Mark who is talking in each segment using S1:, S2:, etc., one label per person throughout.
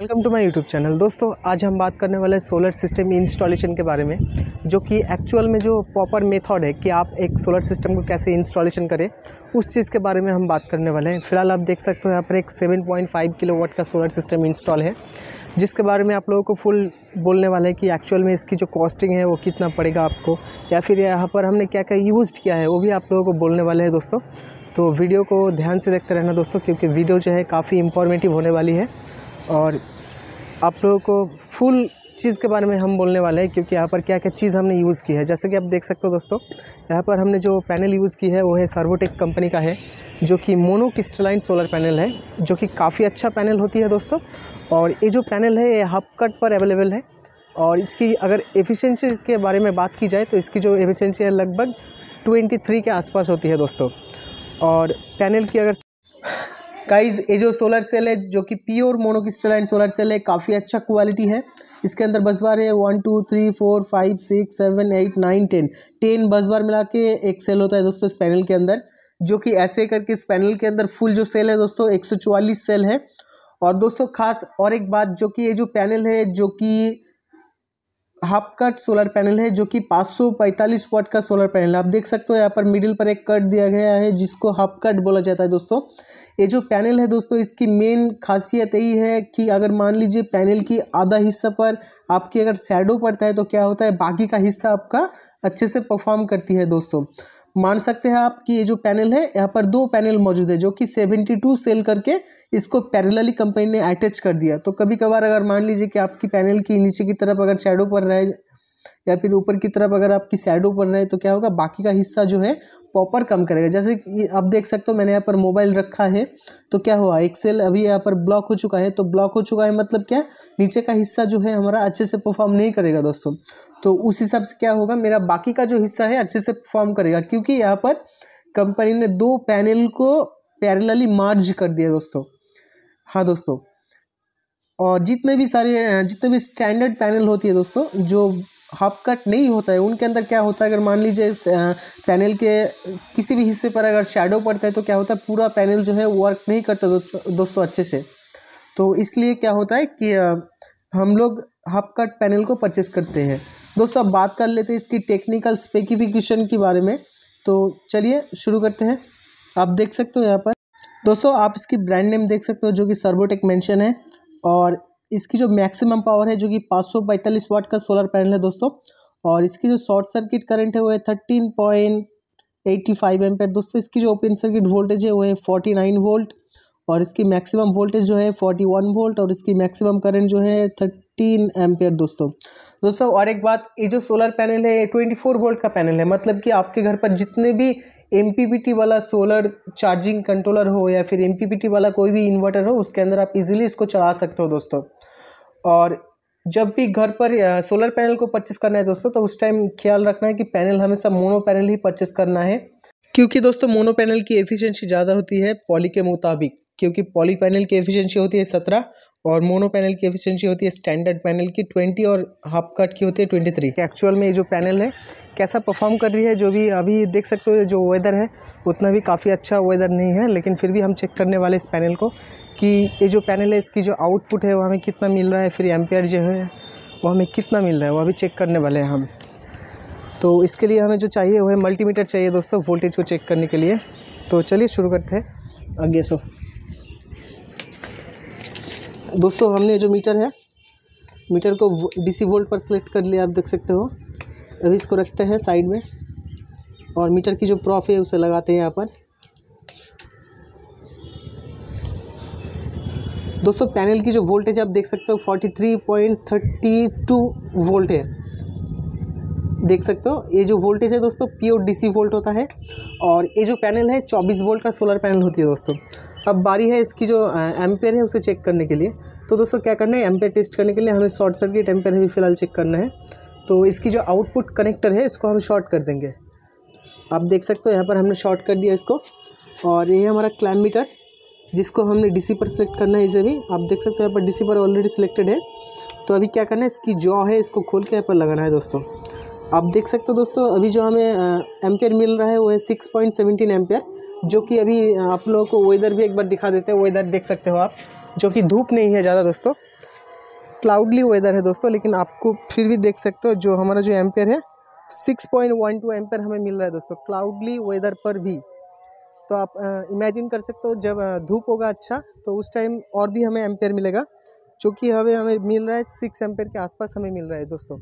S1: welcome to my YouTube channel दोस्तों आज हम बात करने वाले हैं सोलर सिस्टम इंस्टॉलेशन के बारे में जो कि एक्चुअल में जो प्रॉपर मेथड है कि आप एक सोलर सिस्टम को कैसे इंस्टॉलेशन करें उस चीज़ के बारे में हम बात करने वाले हैं फिलहाल आप देख सकते हो यहाँ पर एक 7.5 किलोवाट का सोलर सिस्टम इंस्टॉल है जिसके बारे में आप लोगों को फुल बोलने वाला है कि एक्चुअल में इसकी जो कॉस्टिंग है वो कितना पड़ेगा आपको या फिर यहाँ पर हमने क्या क्या यूज़ किया है वो भी आप लोगों को बोलने वाले हैं दोस्तों तो वीडियो को ध्यान से देखते रहना दोस्तों क्योंकि वीडियो जो है काफ़ी इंफॉर्मेटिव होने वाली है और आप लोगों को फुल चीज़ के बारे में हम बोलने वाले हैं क्योंकि यहाँ पर क्या क्या चीज़ हमने यूज़ की है जैसे कि आप देख सकते हो दोस्तों यहाँ पर हमने जो पैनल यूज़ की है वो है सर्वोटेक कंपनी का है जो कि मोनो क्रिस्टलाइन सोलर पैनल है जो कि काफ़ी अच्छा पैनल होती है दोस्तों और ये जो पैनल है ये हब कट पर अवेलेबल है और इसकी अगर एफिशेंसी के बारे में बात की जाए तो इसकी जो एफिशेंसी है लगभग 23 के आसपास होती है दोस्तों और पैनल की अगर काइज ये जो सोलर सेल है जो कि प्योर मोनोक्रिस्टलाइन सोलर सेल है काफ़ी अच्छा क्वालिटी है इसके अंदर बस बार है one two three four five six seven eight nine ten ten busbar मिला के एक सेल होता है दोस्तों इस पैनल के अंदर जो कि ऐसे करके इस पैनल के अंदर फुल जो सेल है दोस्तों एक सौ सेल है और दोस्तों खास और एक बात जो कि ये जो पैनल है जो कि हाफ कट सोलर पैनल है जो कि 545 वाट का सोलर पैनल है आप देख सकते हो यहाँ पर मिडिल पर एक कट दिया गया है जिसको हाफ कट बोला जाता है दोस्तों ये जो पैनल है दोस्तों इसकी मेन खासियत यही है कि अगर मान लीजिए पैनल की आधा हिस्सा पर आपकी अगर सैडो पड़ता है तो क्या होता है बाकी का हिस्सा आपका अच्छे से परफॉर्म करती है दोस्तों मान सकते हैं आप कि ये जो पैनल है यहाँ पर दो पैनल मौजूद है जो कि सेवेंटी टू सेल करके इसको पैरेलली कंपनी ने अटैच कर दिया तो कभी कभार अगर मान लीजिए कि आपकी पैनल की नीचे की तरफ अगर शेडो पड़ रहा है या फिर ऊपर की तरफ अगर आपकी सैडो पड़ रहा है तो क्या होगा बाकी का हिस्सा जो है पॉपर कम करेगा जैसे आप देख सकते हो मैंने यहाँ पर मोबाइल रखा है तो क्या हुआ एक सेल अभी यहाँ पर ब्लॉक हो चुका है तो ब्लॉक हो चुका है मतलब क्या नीचे का हिस्सा जो है हमारा अच्छे से परफॉर्म नहीं करेगा दोस्तों तो उस हिसाब से क्या होगा मेरा बाकी का जो हिस्सा है अच्छे से परफॉर्म करेगा क्योंकि यहाँ पर कंपनी ने दो पैनल को पैरेलली मार्ज कर दिया दोस्तों हाँ दोस्तों और जितने भी सारे जितने भी स्टैंडर्ड पैनल होती है दोस्तों जो हाफ कट नहीं होता है उनके अंदर क्या होता है अगर मान लीजिए पैनल के किसी भी हिस्से पर अगर शेडो पड़ता है तो क्या होता है पूरा पैनल जो है वर्क नहीं करता दोस्तों अच्छे से तो इसलिए क्या होता है कि हम लोग हाफ कट पैनल को परचेस करते हैं दोस्तों अब बात कर लेते हैं इसकी टेक्निकल स्पेसिफिकेशन के बारे में तो चलिए शुरू करते हैं आप देख सकते हो यहाँ पर दोस्तों आप इसकी ब्रांड नेम देख सकते हो जो कि सर्वोटेक मेंशन है और इसकी जो मैक्सिमम पावर है जो कि पाँच सौ पैंतालीस वाट का सोलर पैनल है दोस्तों और इसकी जो शॉर्ट सर्किट करंट है वो है thirteen point eighty five ampere दोस्तों इसकी जो ओपन सर्किट वोल्टेज है वो है फोर्टी नाइन वोल्ट और इसकी मैक्सिमम वोल्टेज जो है फोर्टी वन वोल्ट और इसकी मैक्सिमम करंट जो है थर्टीन पेयर दोस्तों दोस्तों और एक बात ये जो सोलर पैनल है ये ट्वेंटी फोर वोल्ट का पैनल है मतलब कि आपके घर पर जितने भी एम वाला सोलर चार्जिंग कंट्रोलर हो या फिर एम वाला कोई भी इन्वर्टर हो उसके अंदर आप इजीली इसको चला सकते हो दोस्तों और जब भी घर पर सोलर पैनल को परचेस करना है दोस्तों तो उस टाइम ख्याल रखना है कि पैनल हमेशा मोनो पैनल ही परचेस करना है क्योंकि दोस्तों मोनो पैनल की एफिशिएंसी ज़्यादा होती है पॉली के मुताबिक क्योंकि पॉली पैनल की एफिशिएंसी होती है सत्रह और मोनो पैनल की एफिशिएंसी होती है स्टैंडर्ड पैनल की ट्वेंटी और हाफ कट की होती है ट्वेंटी थ्री एक्चुअल में ये जो पैनल है कैसा परफॉर्म कर रही है जो भी अभी देख सकते हो जो वेदर है उतना भी काफ़ी अच्छा वेदर नहीं है लेकिन फिर भी हम चेक करने वाले इस पैनल को कि ये जो पैनल है इसकी जो आउटपुट है वो हमें कितना मिल रहा है फिर एम्पेयर जो है वो हमें कितना मिल रहा है वो अभी चेक करने वाले हैं हम तो इसके लिए हमें जो चाहिए वो है मल्टीमीटर चाहिए दोस्तों वोल्टेज को चेक करने के लिए तो चलिए शुरू करते हैं आगे सो दोस्तों हमने जो मीटर है मीटर को डीसी वोल्ट पर सेलेक्ट कर लिया आप देख सकते हो अभी इसको रखते हैं साइड में और मीटर की जो प्रॉफ है उसे लगाते हैं यहाँ पर दोस्तों पैनल की जो वोल्टेज आप देख सकते हो forty three point thirty two volt है देख सकते हो ये जो वोल्टेज है दोस्तों प्योर डीसी वोल्ट होता है और ये जो पैनल है चौबीस वोल्ट का सोलर पैनल होती है दोस्तों अब बारी है इसकी जो एम्पेयर है उसे चेक करने के लिए तो दोस्तों क्या करना है एम्पेयर टेस्ट करने के लिए हमें शॉर्ट सर्किट एम्पेयर भी फिलहाल चेक करना है तो इसकी जो आउटपुट कनेक्टर है इसको हम शॉर्ट कर देंगे आप देख सकते हो यहाँ पर हमने शॉर्ट कर दिया इसको और ये हमारा क्लाइमीटर मीटर जिसको हमने डीसी पर सेलेक्ट करना है इसे भी आप देख सकते हो यहाँ पर डीसी पर ऑलरेडी सिलेक्टेड है तो अभी क्या करना है इसकी जॉ है इसको खोल के यहाँ पर लगाना है दोस्तों आप देख सकते हो दोस्तों अभी जो हमें एम्पेयर मिल रहा है वो है सिक्स पॉइंट सेवेंटीन एम्पेयर जो कि अभी आप लोगों को वेदर भी एक बार दिखा देते हैं वेदर देख सकते हो आप जो कि धूप नहीं है ज़्यादा दोस्तों क्लाउडली वेदर है दोस्तों लेकिन आपको फिर भी देख सकते हो जो हमारा जो एम्पेयर है six point one two ampere हमें मिल रहा है दोस्तों क्लाउडली वेदर पर भी तो आप इमेजिन कर सकते हो जब धूप होगा अच्छा तो उस टाइम और भी हमें एम्पेयर मिलेगा जो कि हमें हमें मिल रहा है सिक्स एम्पेयर के आसपास हमें मिल रहा है दोस्तों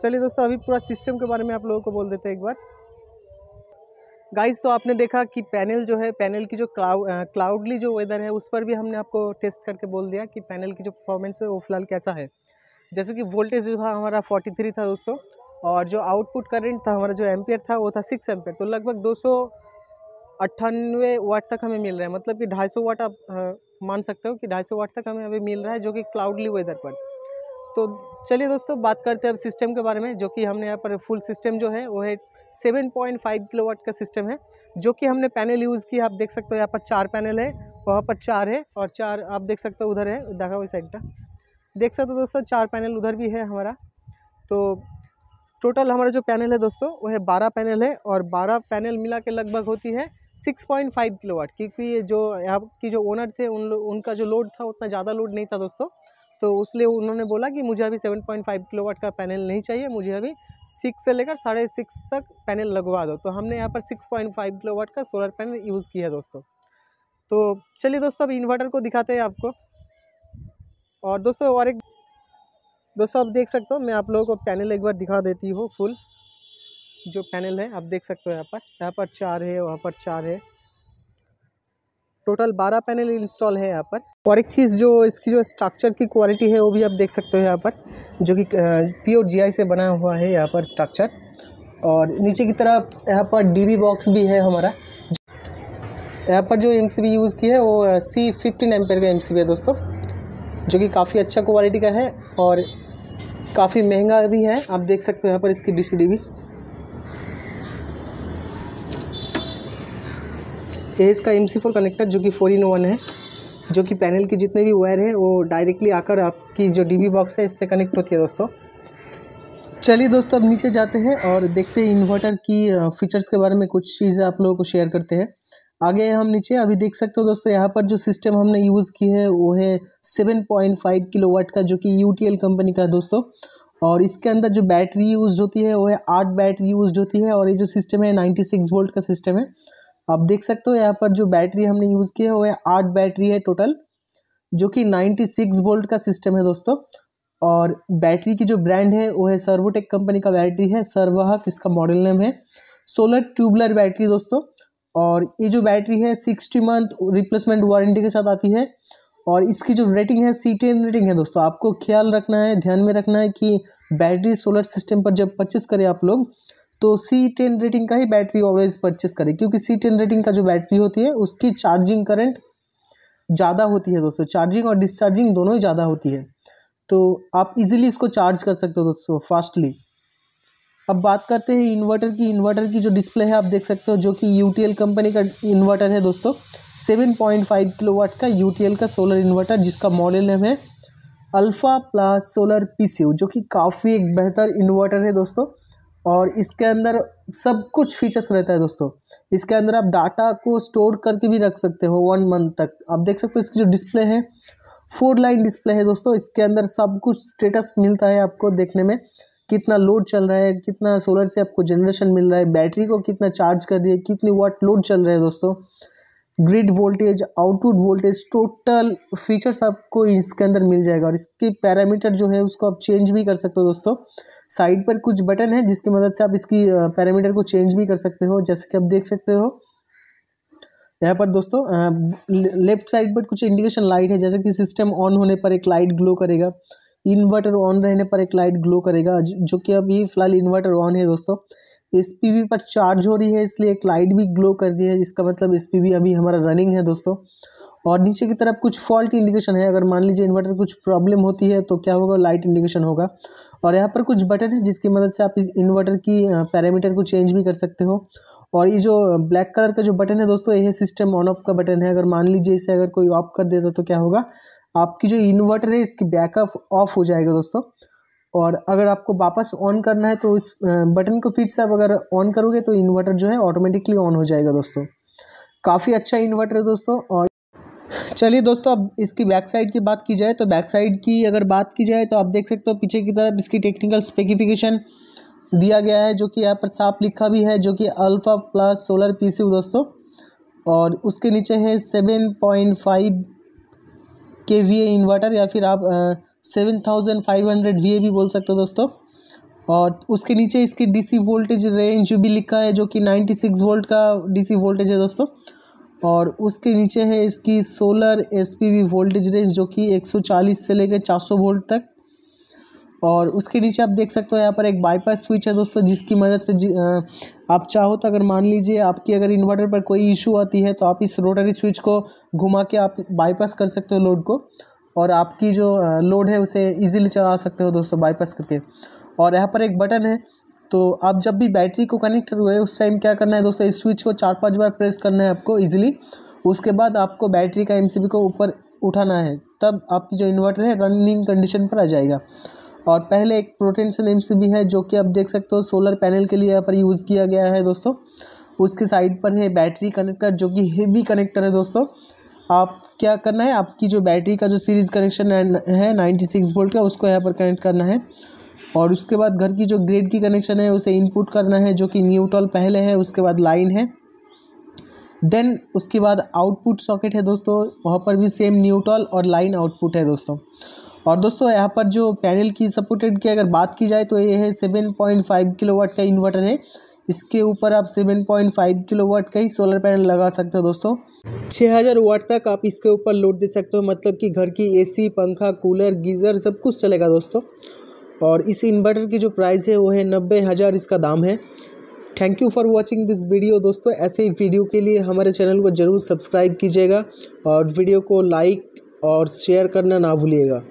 S1: चलिए दोस्तों अभी पूरा सिस्टम के बारे में आप लोगों को बोल देते हैं एक बार गाइस तो आपने देखा कि पैनल जो है पैनल की जो क्लाउ क्लाउडली जो वेदर है उस पर भी हमने आपको टेस्ट करके बोल दिया कि पैनल की जो परफॉर्मेंस है वो फिलहाल कैसा है जैसे कि वोल्टेज जो था हमारा 43 था दोस्तों और जो आउटपुट करंट था हमारा जो एम्पियर था वो था सिक्स एम्पियर तो लगभग दो सौ अट्ठानवे वाट तक हमें मिल रहा है मतलब कि ढाई सौ वाट आप मान सकते हो कि ढाई सौ वाट तक हमें अभी मिल रहा है जो कि क्लाउडली वेदर पर तो चलिए दोस्तों बात करते हैं अब सिस्टम के बारे में जो कि हमने यहाँ पर फुल सिस्टम जो है वो है seven point five kilowatt का सिस्टम है जो कि हमने पैनल यूज़ किया आप देख सकते हो यहाँ पर चार पैनल है वहाँ पर चार है और चार आप देख सकते हो उधर है दाखा हुआ साइड का देख सकते हो दोस्तों चार पैनल उधर भी है हमारा तो टोटल हमारा जो पैनल है दोस्तों वो है बारह पैनल है और बारह पैनल मिला के लगभग होती है six point five kilowatt क्योंकि जो यहाँ की जो ओनर थे उन उनका जो लोड था उतना ज़्यादा लोड नहीं था दोस्तों तो उसलिए उन्होंने बोला कि मुझे अभी seven point five kilowatt का पैनल नहीं चाहिए मुझे अभी सिक्स से लेकर साढ़े सिक्स तक पैनल लगवा दो तो हमने यहाँ पर six point five kilowatt का सोलर पैनल यूज़ किया दोस्तों तो चलिए दोस्तों अब इन्वर्टर को दिखाते हैं आपको और दोस्तों और एक दोस्तों आप देख सकते हो मैं आप लोगों को पैनल एक बार दिखा देती हूँ फुल जो पैनल है आप देख सकते हो यहाँ पर यहाँ पर चार है वहाँ पर चार है टोटल बारह पैनल इंस्टॉल है यहाँ पर और एक चीज़ जो इसकी जो स्ट्रक्चर की क्वालिटी है वो भी आप देख सकते हो यहाँ पर जो कि प्योर जीआई से बना हुआ है यहाँ पर स्ट्रक्चर और नीचे की तरफ यहाँ पर डीबी बॉक्स भी है हमारा यहाँ पर जो एम यूज़ की है वो सी फिफ्टीन एम का एम है दोस्तों जो कि काफ़ी अच्छा क्वालिटी का है और काफ़ी महंगा भी है आप देख सकते हो यहाँ पर इसकी डी भी यह इसका एम सी फोर कनेक्टर जो कि फोर इन वन है जो कि पैनल की जितने भी वायर है वो डायरेक्टली आकर आपकी जो डी बॉक्स है इससे कनेक्ट होती है दोस्तों चलिए दोस्तों अब नीचे जाते हैं और देखते हैं इन्वर्टर की फीचर्स के बारे में कुछ चीज़ें आप लोगों को शेयर करते हैं आगे हम नीचे अभी देख सकते हो दोस्तों यहाँ पर जो सिस्टम हमने यूज़ की है वो है seven point five kilowatt का जो कि यू कंपनी का है दोस्तों और इसके अंदर जो बैटरी यूज होती है वो है आठ बैटरी यूज होती है और ये जो सिस्टम है नाइन्टी सिक्स वोल्ट का सिस्टम है आप देख सकते हो यहाँ पर जो बैटरी हमने यूज़ किया है वो आठ बैटरी है टोटल जो कि नाइन्टी सिक्स वोल्ट का सिस्टम है दोस्तों और बैटरी की जो ब्रांड है वो है सर्वोटेक कंपनी का बैटरी है सर्वाहक इसका मॉडल नेम है सोलर ट्यूबलर बैटरी दोस्तों और ये जो बैटरी है सिक्सटी मंथ रिप्लेसमेंट वारंटी के साथ आती है और इसकी जो रेटिंग है सी टेन रेटिंग है दोस्तों आपको ख्याल रखना है ध्यान में रखना है कि बैटरी सोलर सिस्टम पर जब परचेस करें आप लोग तो सी टेन रेटिंग का ही बैटरी ऑलवेज परचेस करें क्योंकि सी टेन रेटिंग का जो बैटरी होती है उसकी चार्जिंग करंट ज़्यादा होती है दोस्तों चार्जिंग और डिस्चार्जिंग दोनों ही ज़्यादा होती है तो आप इजीली इसको चार्ज कर सकते हो दोस्तों फास्टली अब बात करते हैं इन्वर्टर की इन्वर्टर की जो डिस्प्ले है आप देख सकते हो जो कि यू कंपनी का इन्वर्टर है दोस्तों seven point five kilowatt का यू का सोलर इन्वर्टर जिसका मॉडल नेम है अल्फ़ा प्लस सोलर पी जो कि काफ़ी एक बेहतर इन्वर्टर है दोस्तों और इसके अंदर सब कुछ फीचर्स रहता है दोस्तों इसके अंदर आप डाटा को स्टोर करके भी रख सकते हो वन मंथ तक आप देख सकते हो इसकी जो डिस्प्ले है फोर लाइन डिस्प्ले है दोस्तों इसके अंदर सब कुछ स्टेटस मिलता है आपको देखने में कितना लोड चल रहा है कितना सोलर से आपको जनरेशन मिल रहा है बैटरी को कितना चार्ज कर रही है कितनी वाट लोड चल रहा है दोस्तों grid voltage output voltage total features आपको इसके अंदर मिल जाएगा और इसके पैरामीटर जो है उसको आप चेंज भी कर सकते हो दोस्तों साइड पर कुछ बटन है जिसकी मदद से आप इसकी पैरामीटर को चेंज भी कर सकते हो जैसे कि आप देख सकते हो यहाँ पर दोस्तों लेफ्ट साइड पर कुछ इंडिकेशन लाइट है जैसे कि सिस्टम ऑन होने पर एक लाइट ग्लो करेगा इन्वर्टर ऑन रहने पर एक लाइट ग्लो करेगा जो कि अभी फ़िलहाल इन्वर्टर ऑन है दोस्तों एस पर चार्ज हो रही है इसलिए एक लाइट भी ग्लो कर दी है जिसका मतलब एस अभी हमारा रनिंग है दोस्तों और नीचे की तरफ कुछ फॉल्ट इंडिकेशन है अगर मान लीजिए इन्वर्टर कुछ प्रॉब्लम होती है तो क्या होगा लाइट इंडिकेशन होगा और यहाँ पर कुछ बटन है जिसकी मदद से आप इस इन्वर्टर की पैरामीटर को चेंज भी कर सकते हो और ये जो ब्लैक कलर का जो बटन है दोस्तों ये सिस्टम ऑन ऑफ का बटन है अगर मान लीजिए इसे अगर कोई ऑफ कर देता तो क्या होगा आपकी जो इन्वर्टर है इसकी बैकअप ऑफ हो जाएगा दोस्तों और अगर आपको वापस ऑन करना है तो इस बटन को फिर से आप अगर ऑन करोगे तो इन्वर्टर जो है ऑटोमेटिकली ऑन हो जाएगा दोस्तों काफ़ी अच्छा इन्वर्टर है दोस्तों और चलिए दोस्तों अब इसकी बैक साइड की बात की जाए तो बैक साइड की अगर बात की जाए तो आप देख सकते हो पीछे की तरफ इसकी टेक्निकल स्पेसिफिकेशन दिया गया है जो कि यहाँ पर साफ लिखा भी है जो कि अल्फ़ा प्लस सोलर पी दोस्तों और उसके नीचे है seven point five K V inverter या फिर आप seven thousand five hundred V A भी बोल सकते हो दोस्तों और उसके नीचे इसकी डीसी वोल्टेज रेंज भी लिखा है जो कि नाइन्टी सिक्स वोल्ट का डीसी वोल्टेज है दोस्तों और उसके नीचे है इसकी सोलर एस वोल्टेज रेंज जो कि एक सौ चालीस से लेकर चार सौ वोल्ट तक और उसके नीचे आप देख सकते हो यहाँ पर एक बाईपास स्विच है दोस्तों जिसकी मदद से आप चाहो तो अगर मान लीजिए आपकी अगर इन्वर्टर पर कोई इशू आती है तो आप इस रोटरी स्विच को घुमा के आप बाईपास कर सकते हो लोड को और आपकी जो लोड है उसे ईजिली चला सकते हो दोस्तों बाईपास करके और यहाँ पर एक बटन है तो आप जब भी बैटरी को कनेक्ट हुए उस टाइम क्या करना है दोस्तों इस स्विच को चार पाँच बार प्रेस करना है आपको ईजिली उसके बाद आपको बैटरी का एम को ऊपर उठाना है तब आपकी जो इन्वर्टर है रनिंग कंडीशन पर आ जाएगा और पहले एक प्रोटेंशन एम है जो कि आप देख सकते हो सोलर पैनल के लिए यहाँ पर यूज़ किया गया है दोस्तों उसके साइड पर है बैटरी कनेक्टर जो कि हेवी कनेक्टर है दोस्तों आप क्या करना है आपकी जो बैटरी का जो सीरीज़ कनेक्शन है नाइन्टी सिक्स वोल्ट का उसको यहाँ पर कनेक्ट करना है और उसके बाद घर की जो ग्रेड की कनेक्शन है उसे इनपुट करना है जो कि न्यूट्रल पहले है उसके बाद लाइन है देन उसके बाद आउटपुट सॉकेट है दोस्तों वहाँ पर भी सेम न्यूट्रल और लाइन आउटपुट है दोस्तों और दोस्तों यहाँ पर जो पैनल की सपोर्टेड की अगर बात की जाए तो ये है seven point five kilowatt का इन्वर्टर है इसके ऊपर आप 7.5 वाट का ही सोलर पैनल लगा सकते हो दोस्तों 6000 वाट तक आप इसके ऊपर लोड दे सकते हो मतलब कि घर की एसी पंखा कूलर गीज़र सब कुछ चलेगा दोस्तों और इस इन्वर्टर की जो प्राइस है वो है नब्बे हज़ार इसका दाम है thank you for watching this video दोस्तों ऐसे ही वीडियो के लिए हमारे चैनल को ज़रूर सब्सक्राइब कीजिएगा और वीडियो को लाइक और शेयर करना ना भूलिएगा